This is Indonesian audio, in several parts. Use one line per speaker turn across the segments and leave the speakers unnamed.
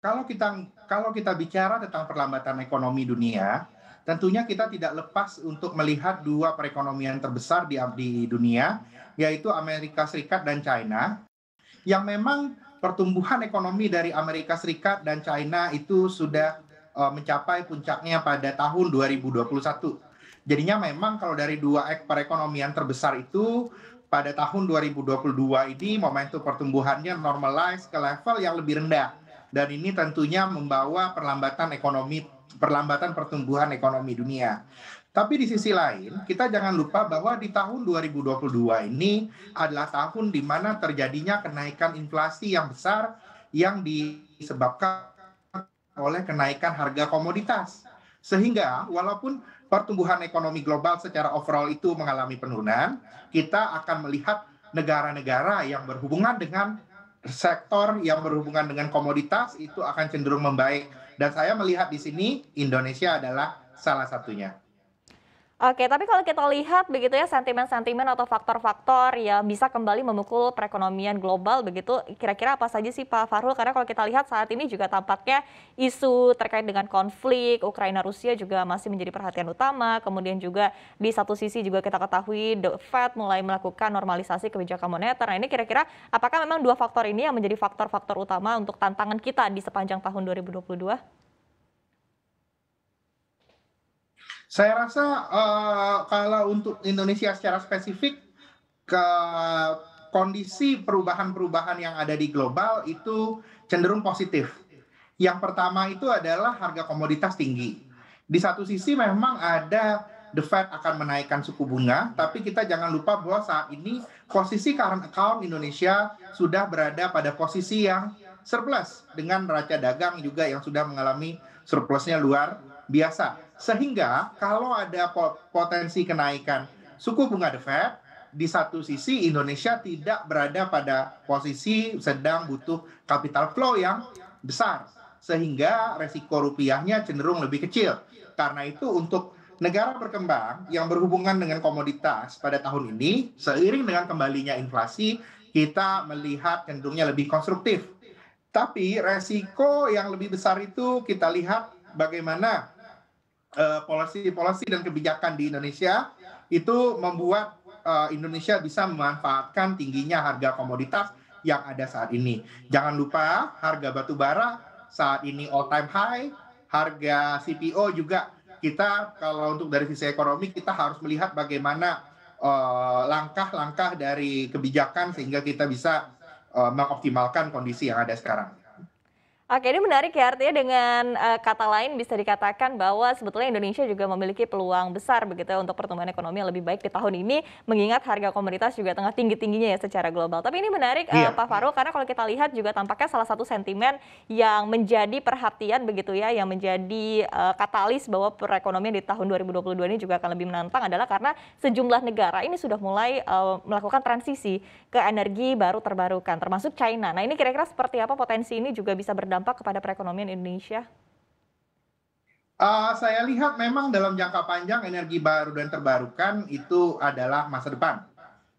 kalau kita kalau kita bicara tentang perlambatan ekonomi dunia, tentunya kita tidak lepas untuk melihat dua perekonomian terbesar di, di dunia, yaitu Amerika Serikat dan China, yang memang pertumbuhan ekonomi dari Amerika Serikat dan China itu sudah uh, mencapai puncaknya pada tahun 2021. Jadinya memang kalau dari dua ek perekonomian terbesar itu pada tahun 2022 ini momentum pertumbuhannya normalize ke level yang lebih rendah dan ini tentunya membawa perlambatan ekonomi perlambatan pertumbuhan ekonomi dunia. Tapi di sisi lain, kita jangan lupa bahwa di tahun 2022 ini adalah tahun di mana terjadinya kenaikan inflasi yang besar yang disebabkan oleh kenaikan harga komoditas. Sehingga walaupun pertumbuhan ekonomi global secara overall itu mengalami penurunan, kita akan melihat negara-negara yang berhubungan dengan sektor yang berhubungan dengan komoditas itu akan cenderung membaik dan saya melihat di sini Indonesia adalah salah satunya.
Oke, tapi kalau kita lihat begitu ya sentimen-sentimen atau faktor-faktor yang bisa kembali memukul perekonomian global begitu, kira-kira apa saja sih Pak Farul? Karena kalau kita lihat saat ini juga tampaknya isu terkait dengan konflik Ukraina-Rusia juga masih menjadi perhatian utama. Kemudian juga di satu sisi juga kita ketahui The Fed mulai melakukan normalisasi kebijakan moneter. Nah ini kira-kira apakah memang dua faktor ini yang menjadi faktor-faktor utama untuk tantangan kita di sepanjang tahun 2022?
Saya rasa uh, kalau untuk Indonesia secara spesifik ke kondisi perubahan-perubahan yang ada di global itu cenderung positif. Yang pertama itu adalah harga komoditas tinggi. Di satu sisi memang ada the Fed akan menaikkan suku bunga, tapi kita jangan lupa bahwa saat ini posisi current account Indonesia sudah berada pada posisi yang surplus dengan neraca dagang juga yang sudah mengalami surplusnya luar biasa. Sehingga kalau ada potensi kenaikan suku bunga The Fed, di satu sisi Indonesia tidak berada pada posisi sedang butuh capital flow yang besar. Sehingga resiko rupiahnya cenderung lebih kecil. Karena itu untuk negara berkembang yang berhubungan dengan komoditas pada tahun ini, seiring dengan kembalinya inflasi, kita melihat cenderungnya lebih konstruktif tapi resiko yang lebih besar itu kita lihat bagaimana polisi eh, polisi-polisi dan kebijakan di Indonesia itu membuat uh, Indonesia bisa memanfaatkan tingginya harga komoditas yang ada saat ini. Jangan lupa harga batu bara saat ini all time high, harga CPO juga kita kalau untuk dari sisi ekonomi kita harus melihat bagaimana langkah eh, langkah-langkah dari kebijakan sehingga kita bisa Eh, mengoptimalkan kondisi yang ada sekarang.
Oke, ini menarik ya. Artinya dengan uh, kata lain bisa dikatakan bahwa sebetulnya Indonesia juga memiliki peluang besar begitu ya untuk pertumbuhan ekonomi yang lebih baik di tahun ini mengingat harga komoditas juga tengah tinggi-tingginya ya secara global. Tapi ini menarik eh, iya. uh, Pak Farul karena kalau kita lihat juga tampaknya salah satu sentimen yang menjadi perhatian begitu ya, yang menjadi uh, katalis bahwa perekonomian di tahun 2022 ini juga akan lebih menantang adalah karena sejumlah negara ini sudah mulai uh, melakukan transisi ke energi baru terbarukan termasuk China. Nah, ini kira-kira seperti apa potensi ini juga bisa berdampak berdampak kepada perekonomian Indonesia?
Uh, saya lihat memang dalam jangka panjang energi baru dan terbarukan itu adalah masa depan.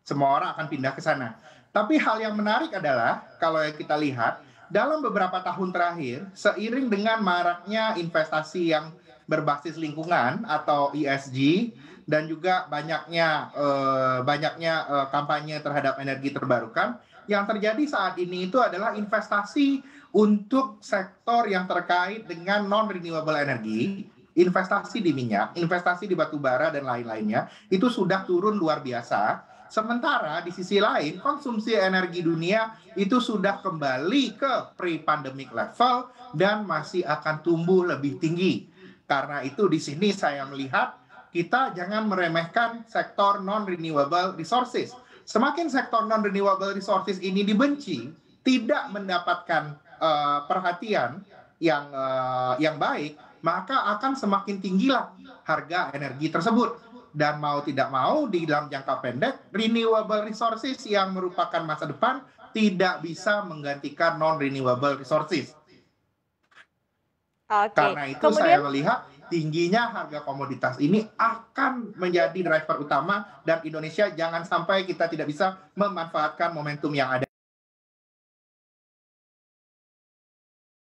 Semua orang akan pindah ke sana. Tapi hal yang menarik adalah kalau yang kita lihat dalam beberapa tahun terakhir seiring dengan maraknya investasi yang berbasis lingkungan atau ESG dan juga banyaknya eh, banyaknya eh, kampanye terhadap energi terbarukan yang terjadi saat ini itu adalah investasi untuk sektor yang terkait dengan non renewable energy, investasi di minyak, investasi di batu bara dan lain-lainnya itu sudah turun luar biasa. Sementara di sisi lain konsumsi energi dunia itu sudah kembali ke pre-pandemic level dan masih akan tumbuh lebih tinggi. Karena itu di sini saya melihat kita jangan meremehkan sektor non renewable resources. Semakin sektor non renewable resources ini dibenci, tidak mendapatkan Eh, perhatian yang uh, yang baik, maka akan semakin tinggilah harga energi tersebut. Dan mau tidak mau di dalam jangka pendek, renewable resources yang merupakan masa depan tidak bisa menggantikan non renewable resources. Okay. Karena itu Kemudian, saya melihat tingginya harga komoditas ini akan menjadi driver utama dan Indonesia jangan sampai kita tidak bisa memanfaatkan momentum yang ada.